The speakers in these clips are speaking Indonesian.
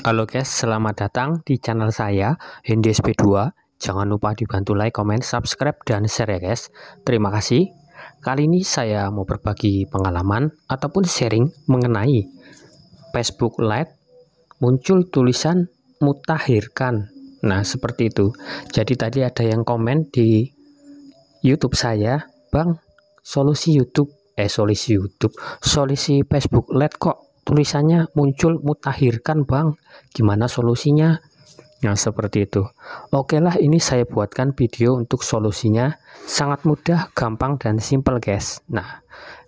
Halo guys, selamat datang di channel saya Hindi 2 Jangan lupa dibantu like, comment, subscribe, dan share ya guys. Terima kasih. Kali ini saya mau berbagi pengalaman ataupun sharing mengenai Facebook Lite muncul tulisan mutahirkan. Nah, seperti itu. Jadi tadi ada yang komen di YouTube saya, Bang, solusi YouTube eh solusi YouTube, solusi Facebook Lite kok tulisannya muncul mutakhirkan bang gimana solusinya Nah seperti itu Oke lah ini saya buatkan video untuk solusinya Sangat mudah, gampang, dan simple guys Nah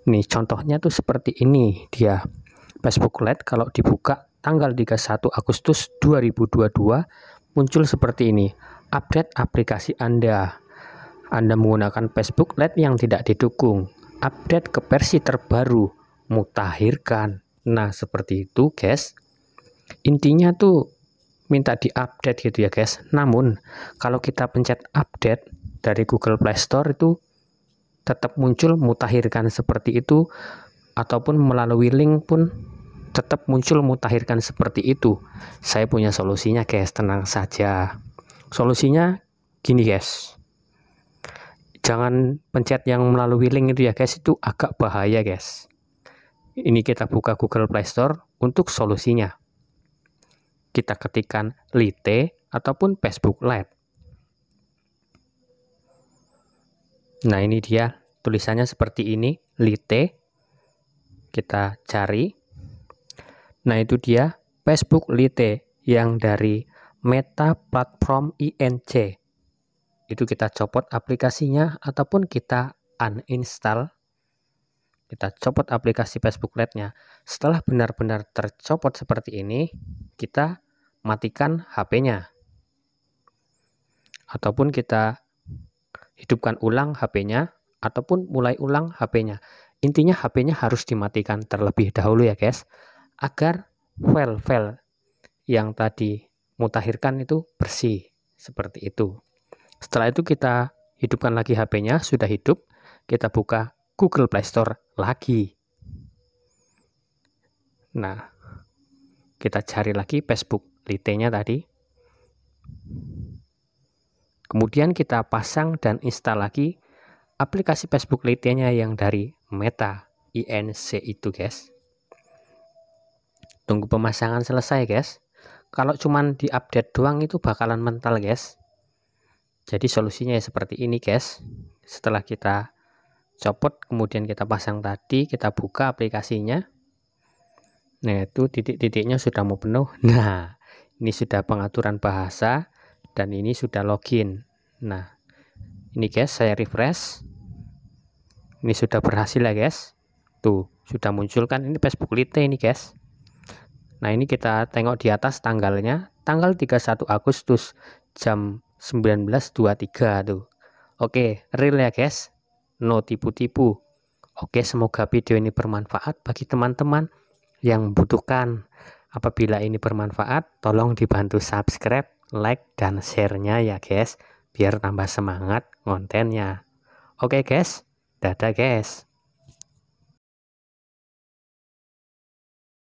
nih contohnya tuh seperti ini dia Facebook Lite kalau dibuka tanggal 31 Agustus 2022 muncul seperti ini Update aplikasi Anda Anda menggunakan Facebook Lite yang tidak didukung Update ke versi terbaru Mutakhirkan. Nah, seperti itu, guys. Intinya tuh minta di-update gitu ya, guys. Namun, kalau kita pencet update dari Google Play Store itu tetap muncul mutahirkan seperti itu ataupun melalui link pun tetap muncul mutahirkan seperti itu. Saya punya solusinya, guys. Tenang saja. Solusinya gini, guys jangan pencet yang melalui link itu ya guys itu agak bahaya guys ini kita buka Google Play Store untuk solusinya. Kita ketikkan Lite ataupun Facebook Lite. Nah, ini dia tulisannya seperti ini, Lite. Kita cari. Nah, itu dia Facebook Lite yang dari Meta Platform INC. Itu kita copot aplikasinya ataupun kita uninstall kita copot aplikasi Facebook Lite-nya. Setelah benar-benar tercopot seperti ini, kita matikan HP-nya. Ataupun kita hidupkan ulang HP-nya, ataupun mulai ulang HP-nya. Intinya HP-nya harus dimatikan terlebih dahulu ya guys, agar file-file yang tadi mutahirkan itu bersih, seperti itu. Setelah itu kita hidupkan lagi HP-nya, sudah hidup, kita buka Google Play Store lagi. Nah, kita cari lagi Facebook Lite-nya tadi. Kemudian kita pasang dan install lagi aplikasi Facebook Lite-nya yang dari Meta INC itu, guys. Tunggu pemasangan selesai, guys. Kalau cuman diupdate doang itu bakalan mental, guys. Jadi solusinya seperti ini, guys. Setelah kita copot kemudian kita pasang tadi kita buka aplikasinya nah itu titik-titiknya sudah mau penuh nah ini sudah pengaturan bahasa dan ini sudah login nah ini guys saya refresh ini sudah berhasil ya guys tuh sudah munculkan ini Facebook Lite ini guys nah ini kita tengok di atas tanggalnya tanggal 31 Agustus jam 19.23 tuh oke real ya guys no tipu-tipu. Oke, semoga video ini bermanfaat bagi teman-teman yang membutuhkan. Apabila ini bermanfaat, tolong dibantu subscribe, like, dan share-nya ya guys, biar tambah semangat kontennya. Oke guys, dadah guys.